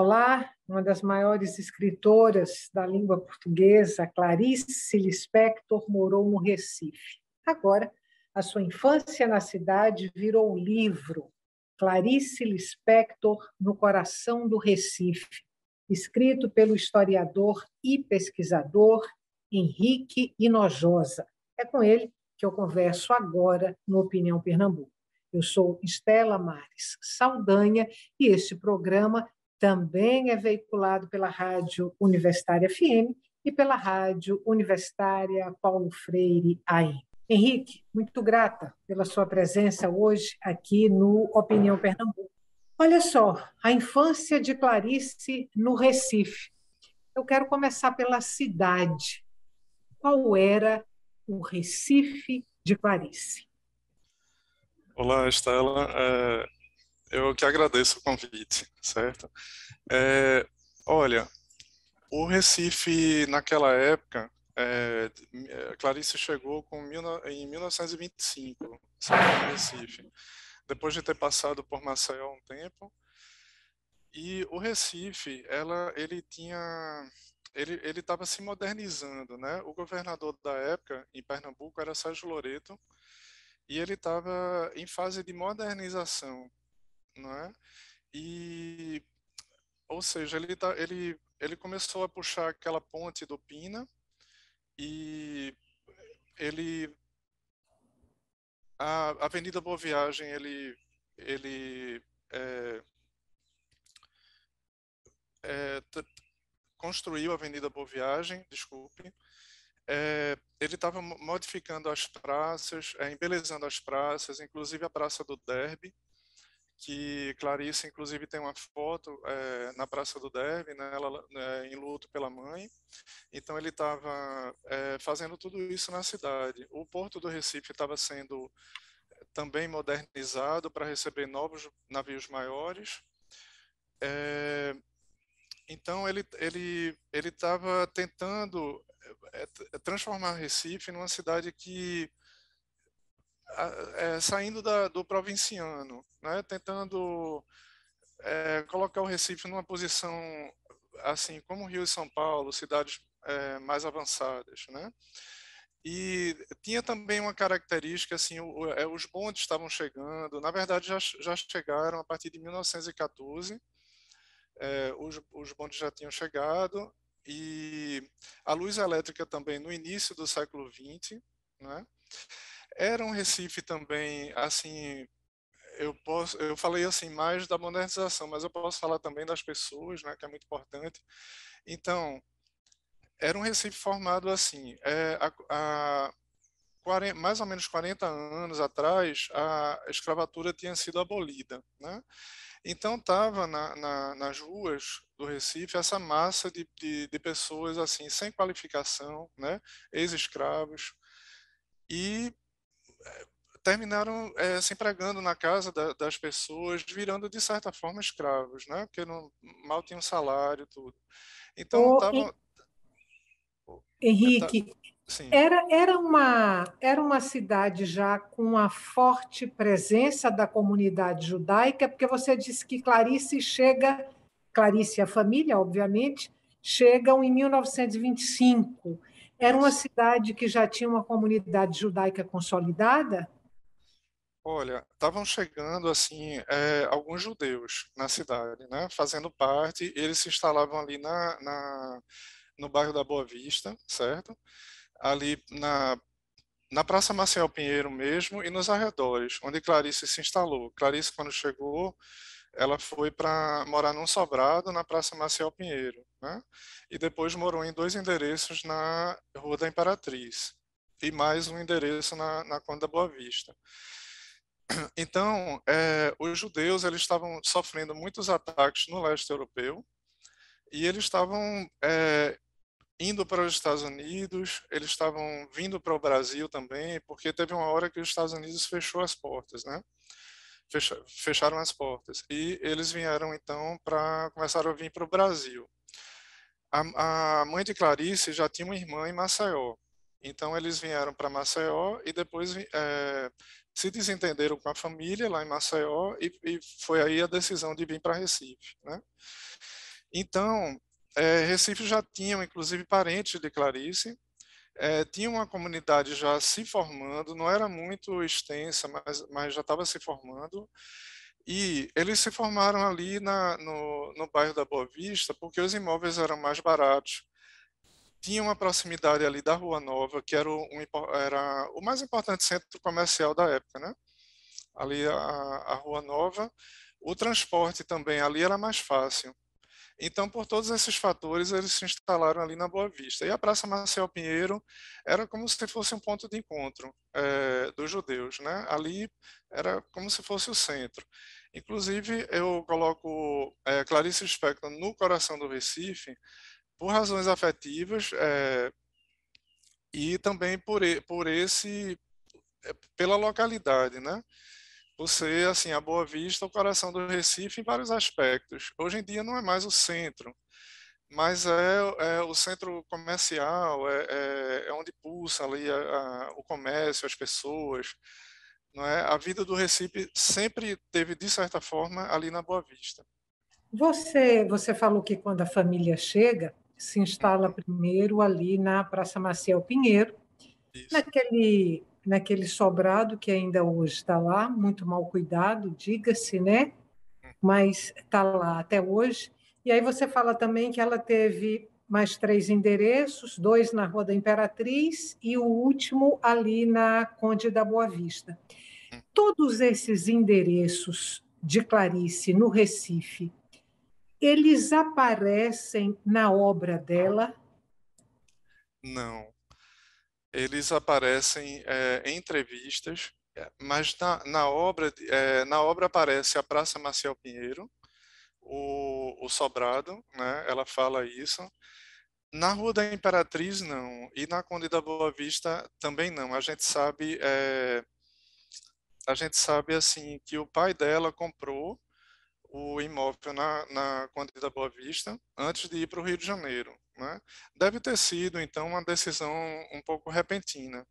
Olá, uma das maiores escritoras da língua portuguesa, Clarice Lispector, morou no Recife. Agora, a sua infância na cidade virou livro, Clarice Lispector no coração do Recife, escrito pelo historiador e pesquisador Henrique Inojosa. É com ele que eu converso agora no Opinião Pernambuco. Eu sou Estela Mares Saldanha e este programa também é veiculado pela Rádio Universitária FM e pela Rádio Universitária Paulo Freire AM. Henrique, muito grata pela sua presença hoje aqui no Opinião Pernambuco. Olha só, a infância de Clarice no Recife. Eu quero começar pela cidade. Qual era o Recife de Clarice? Olá, Estela. É, eu que agradeço o convite, certo? É, olha, o Recife, naquela época, é, é Clarice chegou com, em 1925, Recife. Depois de ter passado por Maceió um tempo. E o Recife, ela, ele tinha ele estava se modernizando, né? O governador da época em Pernambuco era Sérgio Loreto e ele estava em fase de modernização né? E, ou seja, ele, tá, ele, ele começou a puxar aquela ponte do Pina e ele a Avenida Boa Viagem ele ele é, é, construiu a Avenida Boa Viagem, desculpe, é, ele estava modificando as praças, é, embelezando as praças, inclusive a Praça do Derby, que Clarice, inclusive, tem uma foto é, na Praça do Derby, né, ela, né, em luto pela mãe. Então, ele estava é, eh, fazendo tudo isso na cidade. O Porto do Recife estava sendo eh, também modernizado para receber novos navios maiores. É, então, ele estava ele, ele tentando transformar Recife numa cidade que é, saindo da, do provinciano, né, tentando é, colocar o Recife numa posição assim como Rio e São Paulo, cidades é, mais avançadas, né? E tinha também uma característica assim, o, é, os bondes estavam chegando, na verdade já, já chegaram a partir de 1914, é, os, os bondes já tinham chegado e a luz elétrica também no início do século XX, né? Era um Recife também, assim, eu posso, eu falei assim mais da modernização, mas eu posso falar também das pessoas, né, que é muito importante. Então, era um Recife formado assim, é, a, a 40, mais ou menos 40 anos atrás, a escravatura tinha sido abolida, né? Então estava na, na, nas ruas do Recife essa massa de, de, de pessoas assim sem qualificação, né? Ex-escravos e terminaram é, se empregando na casa da, das pessoas, virando de certa forma escravos, né? Porque não, mal tinham salário, tudo. Então oh, tava... Henrique, tá, era era uma era uma cidade já com a forte presença da comunidade judaica, porque você disse que Clarice chega, Clarice e a família, obviamente, chegam em 1925. Era uma cidade que já tinha uma comunidade judaica consolidada? Olha, estavam chegando assim é, alguns judeus na cidade, né? Fazendo parte, eles se instalavam ali na, na no bairro da Boa Vista, certo? Ali na na Praça Marcel Pinheiro mesmo e nos arredores, onde Clarice se instalou. Clarice quando chegou, ela foi para morar num sobrado na Praça Marcel Pinheiro. Né? E depois morou em dois endereços na Rua da Imperatriz e mais um endereço na, na Conde da Boa Vista. Então, é, os judeus eles estavam sofrendo muitos ataques no leste europeu e eles estavam é, indo para os Estados Unidos, eles estavam vindo para o Brasil também, porque teve uma hora que os Estados Unidos fechou as portas, né? Fecha, fecharam as portas e eles vieram então para começaram a vir para o Brasil. A, a mãe de Clarice já tinha uma irmã em Maceió, então eles vieram para Maceió e depois é, se desentenderam com a família lá em Maceió e, e foi aí a decisão de vir para Recife, né? Então é, Recife já tinha inclusive parentes de Clarice, é, tinha uma comunidade já se formando, não era muito extensa, mas, mas já estava se formando e eles se formaram ali na, no, no bairro da Boa Vista porque os imóveis eram mais baratos. Tinha uma proximidade ali da Rua Nova, que era, um, era o mais importante centro comercial da época, né? Ali a, a Rua Nova. O transporte também ali era mais fácil. Então, por todos esses fatores, eles se instalaram ali na Boa Vista. E a Praça Marcel Pinheiro era como se fosse um ponto de encontro é, dos judeus, né? Ali era como se fosse o centro. Inclusive, eu coloco é, Clarice Lispector no coração do Recife por razões afetivas é, e também por, por esse é, pela localidade, né? Você, assim, a Boa Vista, o coração do Recife em vários aspectos. Hoje em dia não é mais o centro, mas é, é o centro comercial, é, é, é onde pulsa ali a, a, o comércio, as pessoas, não é? A vida do Recife sempre teve, de certa forma, ali na Boa Vista. Você, você falou que quando a família chega, se instala uhum. primeiro ali na Praça Maciel Pinheiro, Isso. naquele, naquele sobrado que ainda hoje está lá, muito mal cuidado, diga-se, né? Uhum. Mas está lá até hoje. E aí você fala também que ela teve mais três endereços, dois na Rua da Imperatriz e o último ali na Conde da Boa Vista. Todos esses endereços de Clarice no Recife, eles aparecem na obra dela? Não. Eles aparecem é, em entrevistas, mas na, na obra é, na obra aparece a Praça Maciel Pinheiro, o, o Sobrado, né? Ela fala isso. Na Rua da Imperatriz, não. E na Conde da Boa Vista, também não. A gente sabe, é, a gente sabe assim, que o pai dela comprou o imóvel na, na Conde da Boa Vista antes de ir para o Rio de Janeiro. Né? Deve ter sido, então, uma decisão um pouco repentina.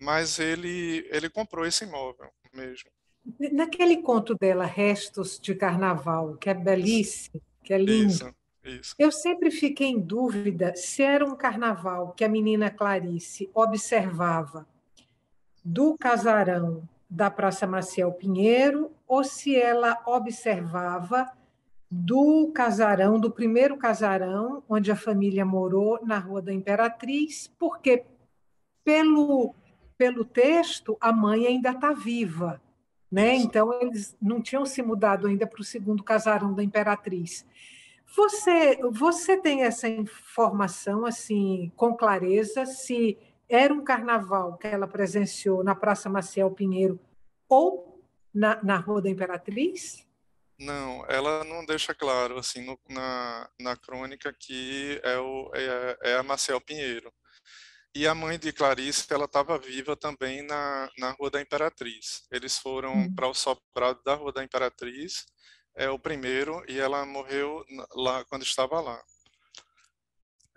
Mas ele, ele comprou esse imóvel mesmo. Naquele conto dela, Restos de Carnaval, que é belíssimo, que é lindo. Isso, isso. Eu sempre fiquei em dúvida se era um carnaval que a menina Clarice observava do casarão da Praça Maciel Pinheiro ou se ela observava do casarão, do primeiro casarão onde a família morou, na Rua da Imperatriz, porque pelo, pelo texto a mãe ainda está viva né? Então eles não tinham se mudado ainda para o segundo casarão da Imperatriz. Você, você tem essa informação assim com clareza se era um carnaval que ela presenciou na Praça Maciel Pinheiro ou na, na Rua da Imperatriz? Não, ela não deixa claro assim no, na, na crônica que é, o, é, é a Maciel Pinheiro. E a mãe de Clarice, ela estava viva também na, na Rua da Imperatriz. Eles foram uhum. para o sobrado da Rua da Imperatriz, é o primeiro, e ela morreu lá quando estava lá.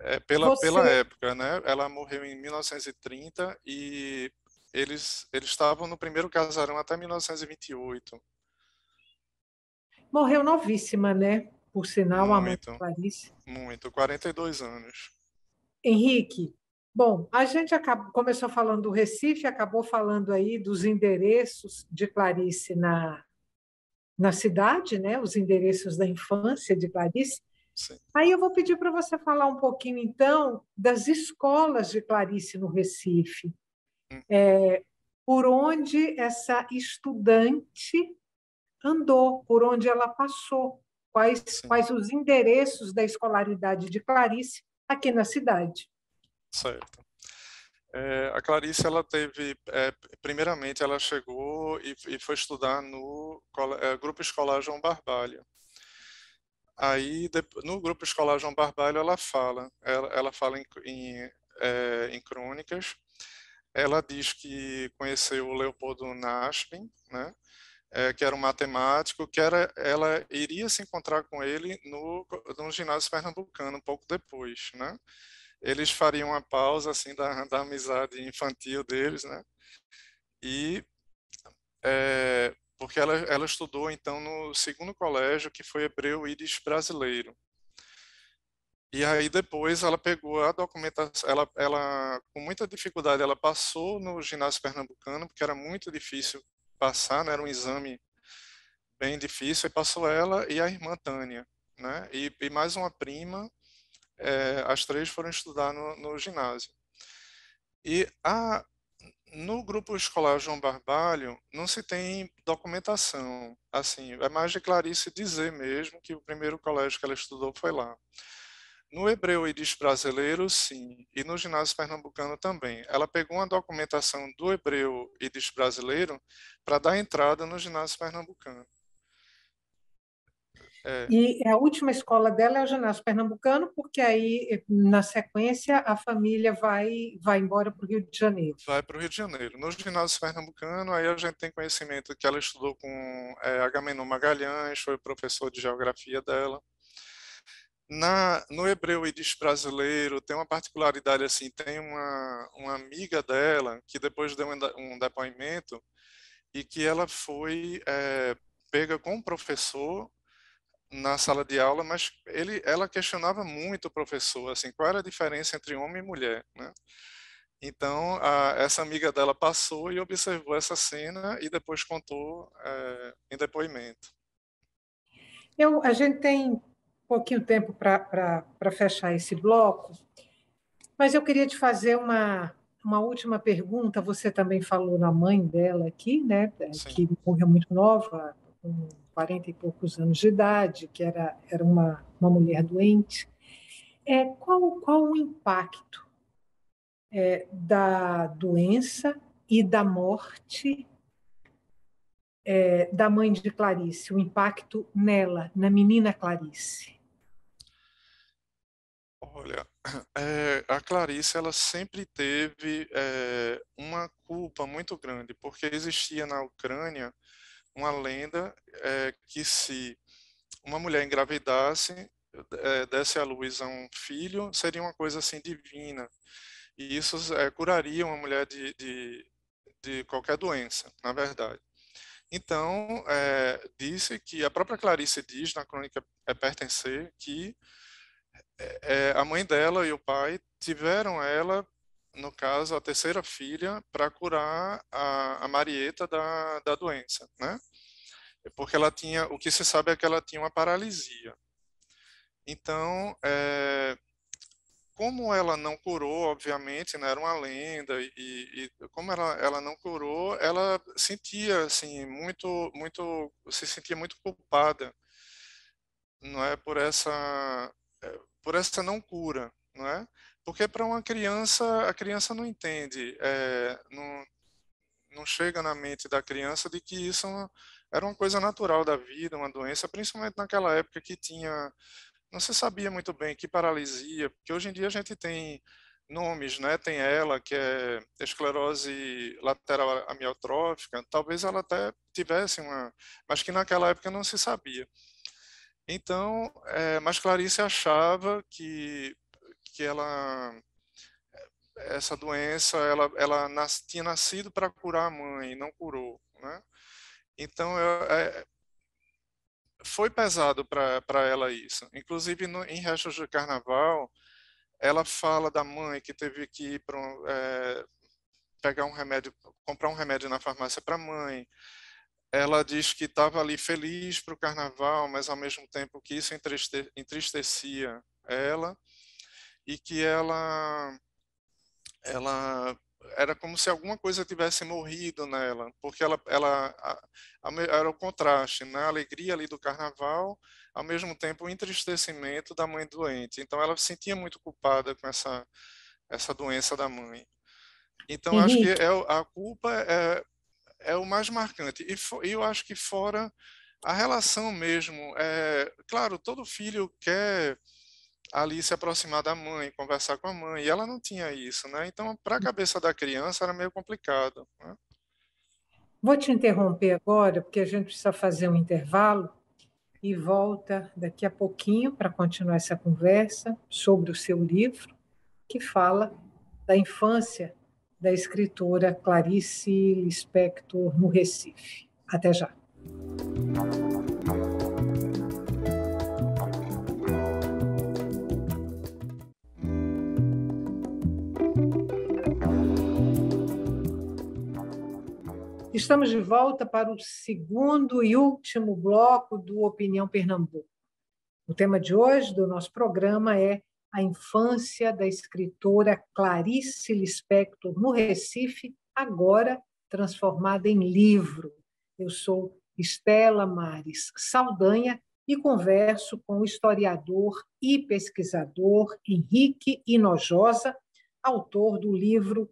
É, pela, Você... pela época, né? Ela morreu em 1930 e eles, eles estavam no primeiro casarão até 1928. Morreu novíssima, né? Por sinal, muito, a mãe de Clarice. Muito, 42 anos. Henrique, Bom, a gente acabou, começou falando do Recife, acabou falando aí dos endereços de Clarice na, na cidade, né? os endereços da infância de Clarice. Sim. Aí eu vou pedir para você falar um pouquinho, então, das escolas de Clarice no Recife. Hum. É, por onde essa estudante andou, por onde ela passou, quais, quais os endereços da escolaridade de Clarice aqui na cidade. Certo. É, a Clarice, ela teve, é, primeiramente, ela chegou e, e foi estudar no é, Grupo Escolar João Barbalho. Aí, de, no Grupo Escolar João Barbalho, ela fala, ela, ela fala em, em, é, em, crônicas, ela diz que conheceu o Leopoldo Naspin, né, é, que era um matemático, que era, ela iria se encontrar com ele no, no ginásio pernambucano, um pouco depois, né, eles fariam uma pausa assim da, da amizade infantil deles, né? E é, porque ela, ela estudou então no segundo colégio que foi Hebreu Íris brasileiro. E aí depois ela pegou a documentação, ela, ela com muita dificuldade ela passou no ginásio pernambucano porque era muito difícil passar, né? Era um exame bem difícil. E passou ela e a irmã Tânia, né? e, e mais uma prima é, as três foram estudar no, no ginásio. E a, no grupo escolar João Barbalho não se tem documentação, assim, é mais de Clarice dizer mesmo que o primeiro colégio que ela estudou foi lá. No hebreu e brasileiro, sim, e no ginásio pernambucano também. Ela pegou uma documentação do hebreu e brasileiro para dar entrada no ginásio pernambucano. É. E a última escola dela é o ginásio pernambucano, porque aí, na sequência, a família vai, vai embora para o Rio de Janeiro. Vai para o Rio de Janeiro. No ginásio pernambucano, aí a gente tem conhecimento que ela estudou com é, Agamenon Magalhães, foi professor de geografia dela. Na, no hebreu e brasileiro tem uma particularidade assim, tem uma, uma amiga dela que depois deu um, depoimento e que ela foi é, pega com o professor na sala de aula, mas ele, ela questionava muito o professor, assim, qual era a diferença entre homem e mulher, né? Então, a, essa amiga dela passou e observou essa cena e depois contou é, em depoimento. Eu, a gente tem pouquinho tempo para fechar esse bloco, mas eu queria te fazer uma, uma última pergunta. Você também falou na mãe dela aqui, né? Sim. Que morreu muito nova, com 40 e poucos anos de idade, que era, era uma, uma mulher doente. É, qual, qual o impacto é, da doença e da morte é, da mãe de Clarice, o impacto nela, na menina Clarice? Olha, é, a Clarice ela sempre teve é, uma culpa muito grande, porque existia na Ucrânia uma lenda é, que se uma mulher engravidasse, é, desse à luz a um filho, seria uma coisa assim divina. E isso é, curaria uma mulher de, de, de, qualquer doença, na verdade. Então, é, disse que a própria Clarice diz na crônica é pertencer que é, a mãe dela e o pai tiveram ela no caso, a terceira filha, para curar a, a Marieta da, da doença, né? Porque ela tinha, o que se sabe é que ela tinha uma paralisia. Então, é, como ela não curou, obviamente, né, era uma lenda e, e como ela, ela não curou, ela sentia assim muito, muito, se sentia muito culpada, não é por essa, é, por essa não cura, não é? Porque para uma criança, a criança não entende, é, não, não chega na mente da criança de que isso era uma coisa natural da vida, uma doença, principalmente naquela época que tinha, não se sabia muito bem que paralisia, porque hoje em dia a gente tem nomes, né? Tem ela, que é esclerose lateral amiotrófica, talvez ela até tivesse uma, mas que naquela época não se sabia. Então, é, mas Clarice achava que que ela essa doença ela, ela nas, tinha nascido para curar a mãe, não curou, né? Então eu, é, foi pesado para ela isso. Inclusive no, em Restos de Carnaval ela fala da mãe que teve que ir pra, é, pegar um remédio, comprar um remédio na farmácia para a mãe. Ela diz que estava ali feliz para o carnaval, mas ao mesmo tempo que isso entriste, entristecia ela e que ela ela era como se alguma coisa tivesse morrido nela, porque ela, ela a, a, era o contraste, né? alegria ali do carnaval, ao mesmo tempo o entristecimento da mãe doente. Então ela se sentia muito culpada com essa, essa doença da mãe. Então uhum. acho que é, a culpa é, é o mais marcante. E eu acho que fora a relação mesmo, é, claro, todo filho quer ali se aproximar da mãe, conversar com a mãe, e ela não tinha isso, né? Então, para a hum. cabeça da criança era meio complicado. Né? Vou te interromper agora, porque a gente precisa fazer um intervalo e volta daqui a pouquinho para continuar essa conversa sobre o seu livro, que fala da infância da escritora Clarice Lispector no Recife. Até já. Estamos de volta para o segundo e último bloco do Opinião Pernambuco. O tema de hoje do nosso programa é a infância da escritora Clarice Lispector no Recife, agora transformada em livro. Eu sou Estela Mares Saldanha e converso com o historiador e pesquisador Henrique Inojosa, autor do livro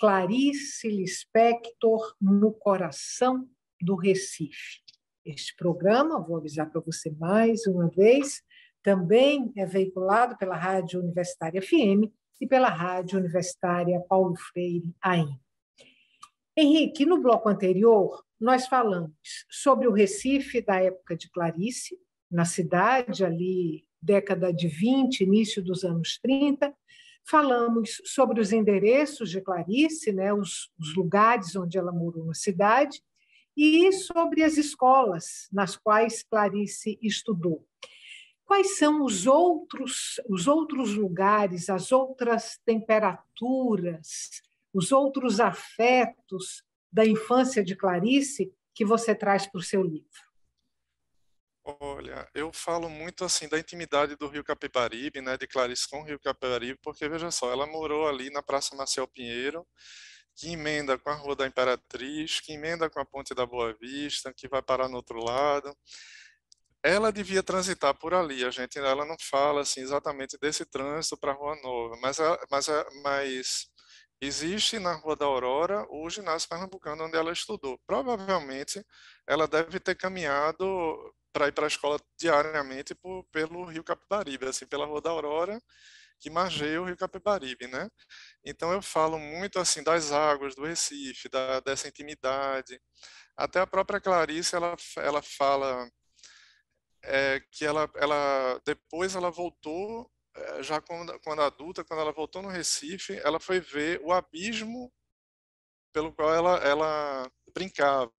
Clarice Lispector no coração do Recife. Este programa, vou avisar para você mais uma vez, também é veiculado pela Rádio Universitária FM e pela Rádio Universitária Paulo Freire AIM. Henrique, no bloco anterior, nós falamos sobre o Recife da época de Clarice, na cidade ali, década de 20, início dos anos 30, falamos sobre os endereços de Clarice, né, os, os lugares onde ela morou na cidade, e sobre as escolas nas quais Clarice estudou. Quais são os outros, os outros lugares, as outras temperaturas, os outros afetos da infância de Clarice que você traz para o seu livro? Olha, eu falo muito assim da intimidade do Rio Capibaribe, né, de Clarice com o Rio Capibaribe, porque veja só, ela morou ali na Praça Marcel Pinheiro, que emenda com a Rua da Imperatriz, que emenda com a Ponte da Boa Vista, que vai parar no outro lado. Ela devia transitar por ali. A gente ela não fala assim exatamente desse trânsito para a Rua Nova, mas é, mas é, mas Existe na Rua da Aurora o ginásio pernambucano onde ela estudou. Provavelmente ela deve ter caminhado para ir para a escola diariamente por, pelo Rio Capibaribe, assim, pela Rua da Aurora, que margeia o Rio Capibaribe, né? Então eu falo muito assim das águas do Recife, da, dessa intimidade. Até a própria Clarice, ela, ela fala é, que ela, ela depois ela voltou é, já quando, quando adulta, quando ela voltou no Recife, ela foi ver o abismo pelo qual ela, ela brincava.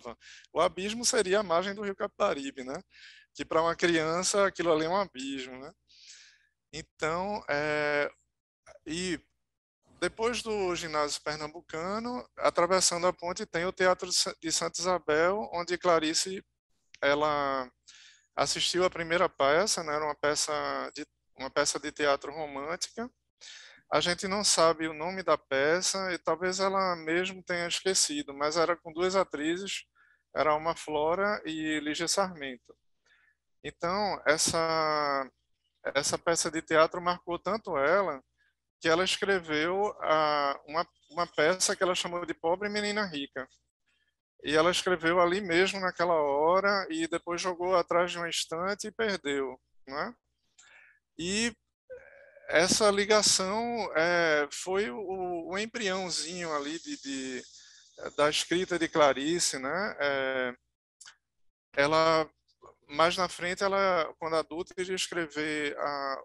O abismo seria a margem do rio Capibaribe, né? Que para uma criança aquilo ali é um abismo, né? Então, é, e depois do ginásio pernambucano, atravessando a ponte tem o Teatro de Santa Isabel, onde Clarice ela assistiu a primeira peça, né? Era uma peça de uma peça de teatro romântica a gente não sabe o nome da peça e talvez ela mesmo tenha esquecido, mas era com duas atrizes, era uma Flora e Lígia Sarmento. Então, essa essa peça de teatro marcou tanto ela que ela escreveu a, uma, uma peça que ela chamou de Pobre Menina Rica. E ela escreveu ali mesmo naquela hora e depois jogou atrás de uma estante e perdeu, né? E essa ligação é, foi o, o, embriãozinho ali de, de, da escrita de Clarice, né? É, ela mais na frente, ela quando adulta, iria escrever a,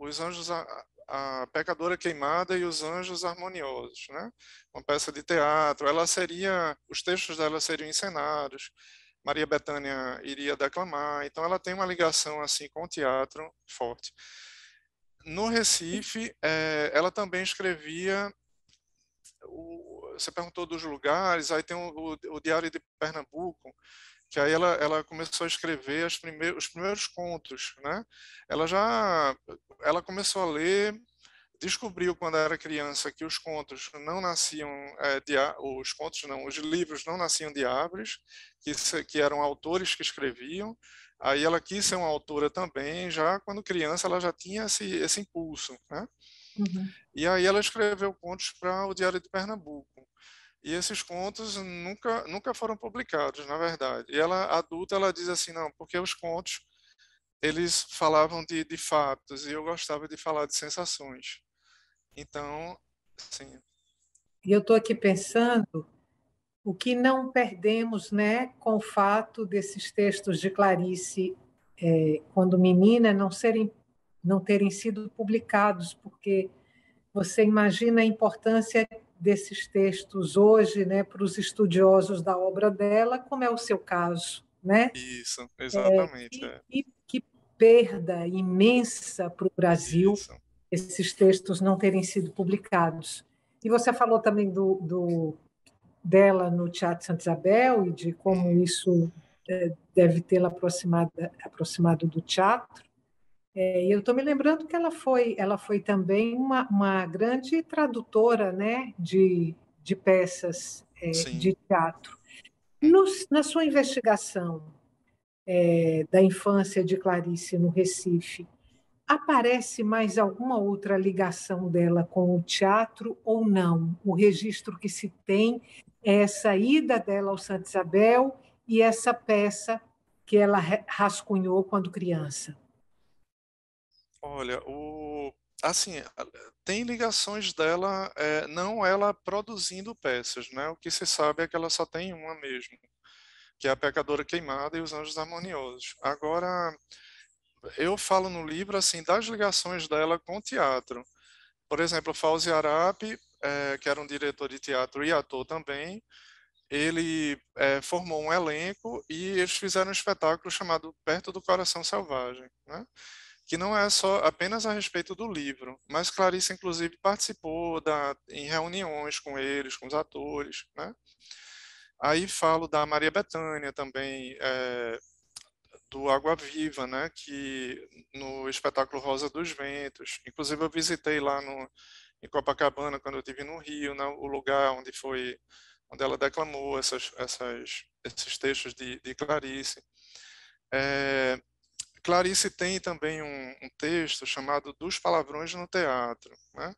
os anjos a, a pecadora queimada e os anjos harmoniosos, né? Uma peça de teatro. Ela seria, os textos dela seriam encenados. Maria Bethânia iria declamar. Então ela tem uma ligação assim com o teatro forte. No Recife, é, ela também escrevia. O, você perguntou dos lugares, aí tem o, o, Diário de Pernambuco, que aí ela, ela começou a escrever primeiros, os primeiros contos, né? Ela já ela começou a ler descobriu quando era criança que os contos não nasciam é, de os contos não os livros não nasciam de árvores que, que eram autores que escreviam Aí ela quis ser uma autora também, já quando criança ela já tinha esse, esse impulso, né? Uhum. E aí ela escreveu contos para o Diário de Pernambuco. E esses contos nunca nunca foram publicados, na verdade. E ela adulta ela diz assim, não, porque os contos eles falavam de, de fatos e eu gostava de falar de sensações. Então, sim. E eu estou aqui pensando o que não perdemos né, com o fato desses textos de Clarice, é, quando menina, não, serem, não terem sido publicados, porque você imagina a importância desses textos hoje né, para os estudiosos da obra dela, como é o seu caso. Né? Isso, é, exatamente. É, e, é. que perda imensa para o Brasil Isso. esses textos não terem sido publicados. E você falou também do, do dela no Teatro Santa Isabel e de como isso é, deve tê-la aproximado, do teatro. É, eu estou me lembrando que ela foi, ela foi também uma, uma grande tradutora né, de, de peças é, de teatro. na sua investigação é, da infância de Clarice no Recife, aparece mais alguma outra ligação dela com o teatro ou não? O registro que se tem essa é ida dela ao Santa Isabel e essa peça que ela rascunhou quando criança? Olha, o assim tem ligações dela, é, não ela produzindo peças, né? O que se sabe é que ela só tem uma mesmo, que é a Pecadora Queimada e os Anjos Harmoniosos. Agora eu falo no livro assim das ligações dela com o teatro. Por exemplo, Fauzi Arap é, que era um diretor de teatro e ator também, ele é, formou um elenco e eles fizeram um espetáculo chamado Perto do Coração Selvagem, né? que não é só apenas a respeito do livro, mas Clarice inclusive participou da, em reuniões com eles, com os atores, né? Aí falo da Maria Bethânia também, é, do Água Viva, né? Que no espetáculo Rosa dos Ventos, inclusive eu visitei lá no em Copacabana, quando eu tive no Rio, né, o lugar onde foi onde ela declamou essas, essas, esses textos de, de Clarice. É, Clarice tem também um, um, texto chamado Dos Palavrões no Teatro, né?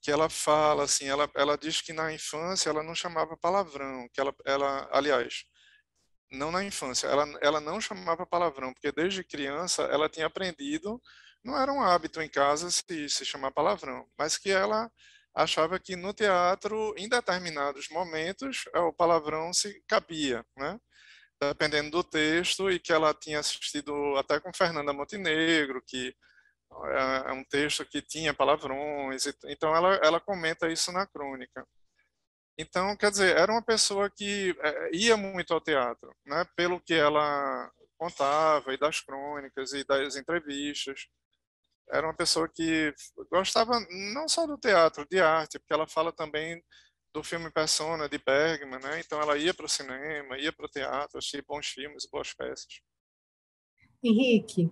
que ela fala assim, ela, ela diz que na infância ela não chamava palavrão, que ela, ela aliás, não na infância, ela, ela não chamava palavrão, porque desde criança ela tinha aprendido não era um hábito em casa se, se chamar palavrão, mas que ela achava que no teatro, em determinados momentos, é, o palavrão se cabia, né? dependendo do texto, e que ela tinha assistido até com Fernanda Montenegro, que é, é um texto que tinha palavrões, então ela, ela comenta isso na crônica. Então, quer dizer, era uma pessoa que é, ia muito ao teatro, né? pelo que ela contava, e das crônicas, e das entrevistas era uma pessoa que gostava não só do teatro, de arte, porque ela fala também do filme Persona, de Bergman, né? Então ela ia para o cinema, ia para o teatro, achei bons filmes, boas peças. Henrique,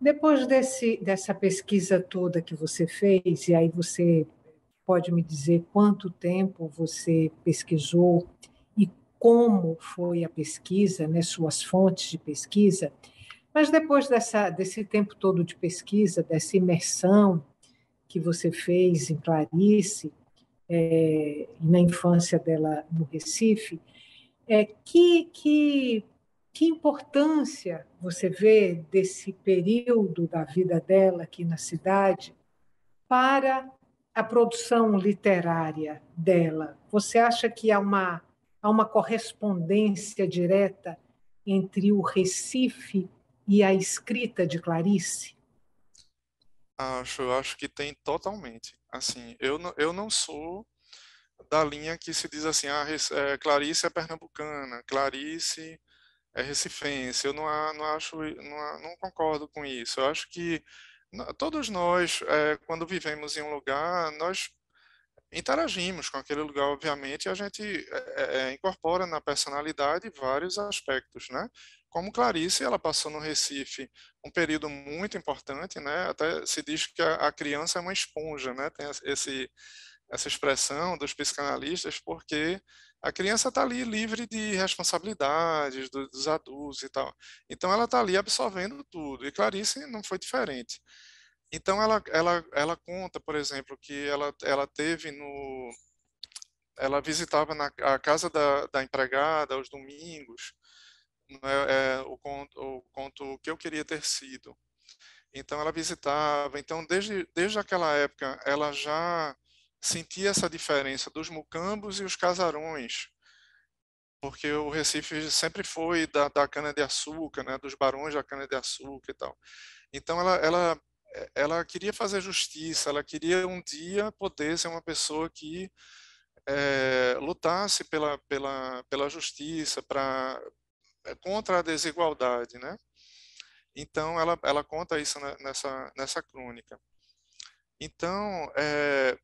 depois desse, dessa pesquisa toda que você fez, e aí você pode me dizer quanto tempo você pesquisou e como foi a pesquisa, né, suas fontes de pesquisa, mas depois dessa, desse tempo todo de pesquisa, dessa imersão que você fez em Clarice, é, na infância dela no Recife, é, que, que, que importância você vê desse período da vida dela aqui na cidade para a produção literária dela? Você acha que há uma, há uma correspondência direta entre o Recife e a escrita de Clarice? Acho, eu acho que tem totalmente. Assim, eu não, eu não sou da linha que se diz assim, ah, é, Clarice é pernambucana, Clarice é recifense. Eu não, não acho, não, não concordo com isso. Eu acho que todos nós, é, quando vivemos em um lugar, nós interagimos com aquele lugar, obviamente, e a gente é, é, é incorpora na personalidade vários aspectos, né? como Clarice, ela passou no Recife um período muito importante, né? Até se diz que a, a criança é uma esponja, né? Tem esse essa expressão dos psicanalistas, porque a criança está ali livre de responsabilidades do, dos adultos e tal. Então, ela está ali absorvendo tudo. E Clarice não foi diferente. Então, ela, ela, ela conta, por exemplo, que ela, ela teve no. Ela visitava na, a casa da, da empregada aos domingos, né, é, o, conto, o conto que eu queria ter sido. Então ela visitava, então desde, desde aquela época ela já sentia essa diferença dos mucambos e os casarões, porque o Recife sempre foi da, da cana-de-açúcar, né, dos barões da cana-de-açúcar e tal. Então ela, ela, ela queria fazer justiça, ela queria um dia poder ser uma pessoa que é, lutasse pela, pela, pela justiça, para é contra a desigualdade, né? Então, ela, ela conta isso nessa, nessa crônica. Então, é,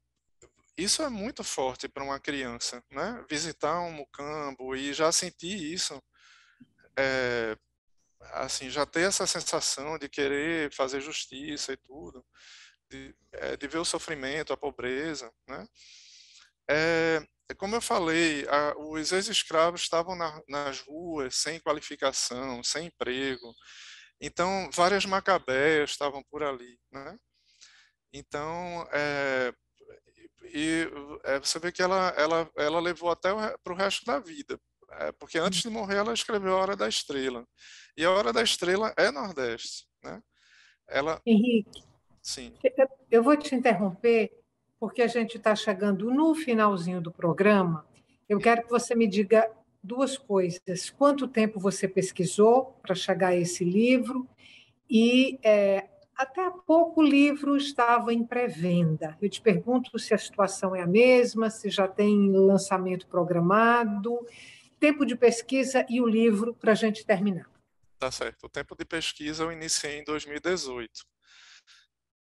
isso é muito forte para uma criança, né? Visitar um mucambo e já sentir isso, é, assim, já ter essa sensação de querer fazer justiça e tudo, de, é, de ver o sofrimento, a pobreza, né? É, é como eu falei, a, os ex-escravos estavam na, nas ruas, sem qualificação, sem emprego. Então, várias macabéias estavam por ali. Né? Então, é, e é, você vê que ela, ela, ela levou até para o resto da vida, é, porque antes de morrer ela escreveu A Hora da Estrela. E A Hora da Estrela é Nordeste. Né? Ela... Henrique, sim. eu vou te interromper porque a gente está chegando no finalzinho do programa, eu quero que você me diga duas coisas. Quanto tempo você pesquisou para chegar a esse livro? E é, até há pouco o livro estava em pré-venda. Eu te pergunto se a situação é a mesma, se já tem lançamento programado, tempo de pesquisa e o livro para a gente terminar. Tá certo. O tempo de pesquisa eu iniciei em 2018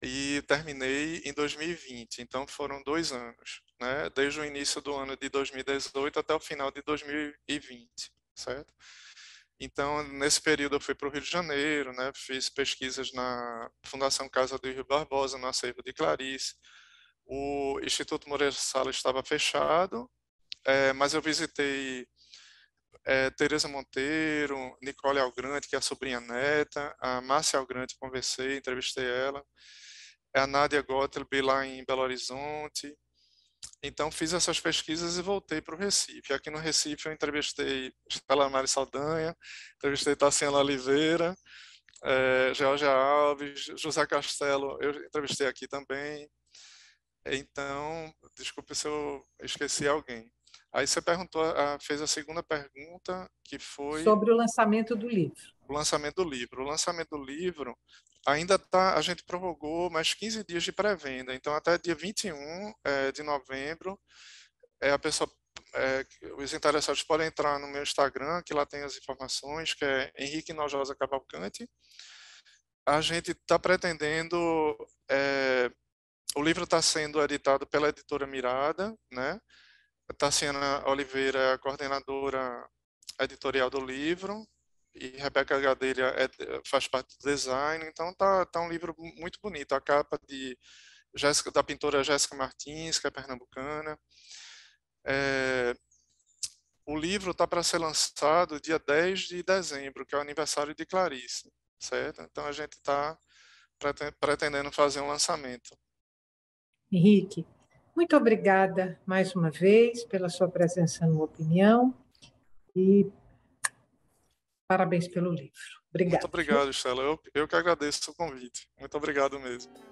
e terminei em 2020. Então foram dois anos, né? Desde o início do ano de 2018 até o final de 2020, certo? Então nesse período eu fui para o Rio de Janeiro, né? Fiz pesquisas na Fundação Casa do Rio Barbosa, no acervo de Clarice. O Instituto Moreira Sala estava fechado, é, mas eu visitei é, eh, Tereza Monteiro, Nicole Algrante, que é a sobrinha neta, a Márcia Algrante, conversei, entrevistei ela, é a Nádia Gottlieb lá em Belo Horizonte. Então fiz essas pesquisas e voltei para o Recife. Aqui no Recife eu entrevistei Estela Mari Saldanha, entrevistei Tassiana Oliveira, é, Georgia Alves, José Castelo, eu entrevistei aqui também. Então, desculpe se eu esqueci alguém. Aí você perguntou, fez a segunda pergunta, que foi... Sobre o lançamento do livro. O lançamento do livro. O lançamento do livro ainda tá, a gente prorrogou mais 15 dias de pré-venda, então até dia 21 é, eh, de novembro, é, a pessoa, é, os interessados podem entrar no meu Instagram, que lá tem as informações, que é Henrique Nojosa Cavalcante. A gente está pretendendo, é, o livro está sendo editado pela editora Mirada, né? Tassiana Oliveira é a coordenadora editorial do livro, e Rebeca Gadelha é, faz parte do design, então tá, tá um livro muito bonito. A capa de Jéssica, da pintora Jéssica Martins, que é pernambucana. É, o livro está para ser lançado dia 10 de dezembro, que é o aniversário de Clarice, certo? Então a gente está pretendendo fazer um lançamento. Henrique, muito obrigada mais uma vez pela sua presença no Opinião e Parabéns pelo livro. Obrigada. Muito obrigado, Estela. Eu, eu que agradeço o seu convite. Muito obrigado mesmo.